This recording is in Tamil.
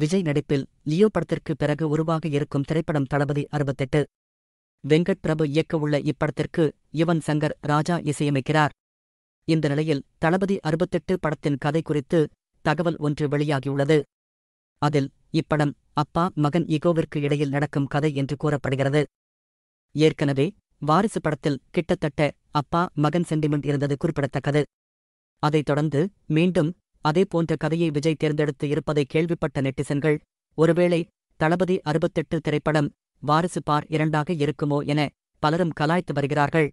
விஜய் நடிப்பில் லியோ படத்திற்கு பிறகு உருவாக இருக்கும் திரைப்படம் தளபதி அறுபத்தெட்டு வெங்கட் பிரபு இயக்கவுள்ள இப்படத்திற்கு யுவன் சங்கர் ராஜா இசையமைக்கிறார் இந்த நிலையில் தளபதி அறுபத்தெட்டு படத்தின் கதை குறித்து தகவல் ஒன்று வெளியாகியுள்ளது அதில் இப்படம் அப்பா மகன் இகோவிற்கு இடையில் நடக்கும் கதை என்று கூறப்படுகிறது ஏற்கனவே வாரிசு படத்தில் கிட்டத்தட்ட அப்பா மகன் சென்டிமெண்ட் இருந்தது குறிப்பிடத்தக்கது அதைத் தொடர்ந்து மீண்டும் அதே போன்ற கதையை விஜய் தேர்ந்தெடுத்து இருப்பதை கேள்விப்பட்ட நெட்டிசன்கள் ஒருவேளை தளபதி அறுபத்தெட்டு திரைப்படம் வாரிசு பார் இரண்டாக இருக்குமோ என பலரும் கலாய்த்து வருகிறார்கள்